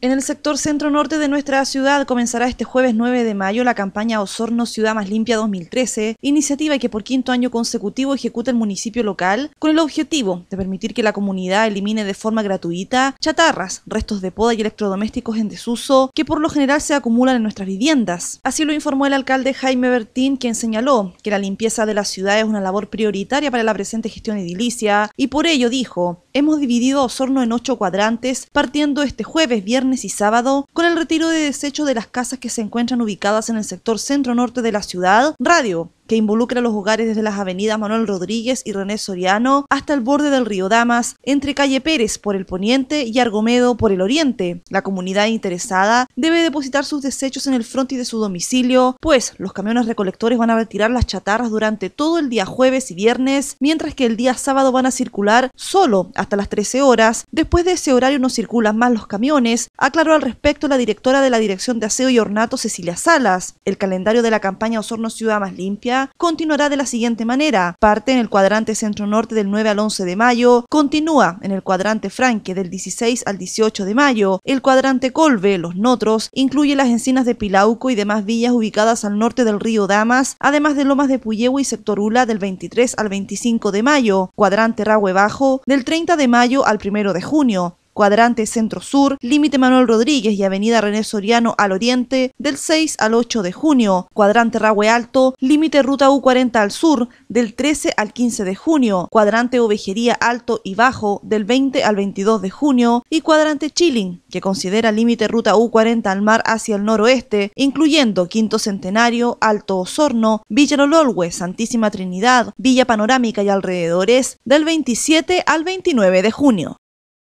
En el sector centro-norte de nuestra ciudad comenzará este jueves 9 de mayo la campaña Osorno Ciudad Más Limpia 2013, iniciativa que por quinto año consecutivo ejecuta el municipio local con el objetivo de permitir que la comunidad elimine de forma gratuita chatarras, restos de poda y electrodomésticos en desuso que por lo general se acumulan en nuestras viviendas. Así lo informó el alcalde Jaime Bertín, quien señaló que la limpieza de la ciudad es una labor prioritaria para la presente gestión edilicia y por ello dijo hemos dividido a Osorno en ocho cuadrantes, partiendo este jueves, viernes y sábado con el retiro de desecho de las casas que se encuentran ubicadas en el sector centro-norte de la ciudad. Radio, que involucra los hogares desde las avenidas Manuel Rodríguez y René Soriano hasta el borde del río Damas, entre calle Pérez por el poniente y Argomedo por el oriente. La comunidad interesada debe depositar sus desechos en el frontis de su domicilio, pues los camiones recolectores van a retirar las chatarras durante todo el día jueves y viernes, mientras que el día sábado van a circular solo hasta las 13 horas. Después de ese horario no circulan más los camiones, aclaró al respecto la directora de la Dirección de Aseo y Ornato Cecilia Salas. El calendario de la campaña Osorno Ciudad Más Limpia continuará de la siguiente manera. Parte en el cuadrante centro-norte del 9 al 11 de mayo, continúa en el cuadrante Franque del 16 al 18 de mayo, el cuadrante Colve, Los Notros, incluye las encinas de Pilauco y demás villas ubicadas al norte del río Damas, además de Lomas de Puyehue y sector Ula del 23 al 25 de mayo, cuadrante Rahue Bajo del 30 de mayo al 1 de junio, cuadrante centro-sur, límite Manuel Rodríguez y avenida René Soriano al oriente, del 6 al 8 de junio, cuadrante Ragüe Alto, límite ruta U40 al sur, del 13 al 15 de junio, cuadrante Ovejería Alto y Bajo, del 20 al 22 de junio, y cuadrante Chilling, que considera límite ruta U40 al mar hacia el noroeste, incluyendo Quinto Centenario, Alto Osorno, Villa Lololwe, Santísima Trinidad, Villa Panorámica y alrededores, del 27 al 29 de junio.